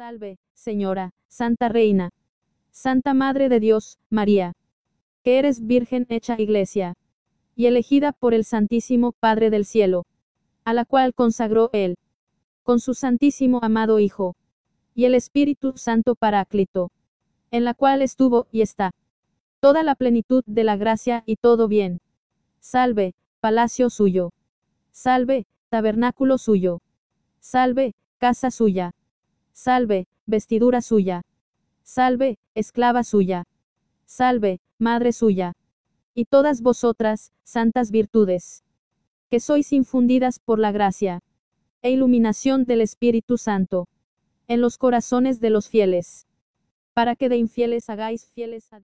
salve, Señora, Santa Reina, Santa Madre de Dios, María, que eres Virgen hecha Iglesia, y elegida por el Santísimo Padre del Cielo, a la cual consagró Él, con su Santísimo amado Hijo, y el Espíritu Santo Paráclito, en la cual estuvo y está toda la plenitud de la gracia y todo bien. Salve, palacio suyo. Salve, tabernáculo suyo. Salve, casa suya. Salve, vestidura suya. Salve, esclava suya. Salve, madre suya. Y todas vosotras, santas virtudes. Que sois infundidas por la gracia e iluminación del Espíritu Santo en los corazones de los fieles. Para que de infieles hagáis fieles a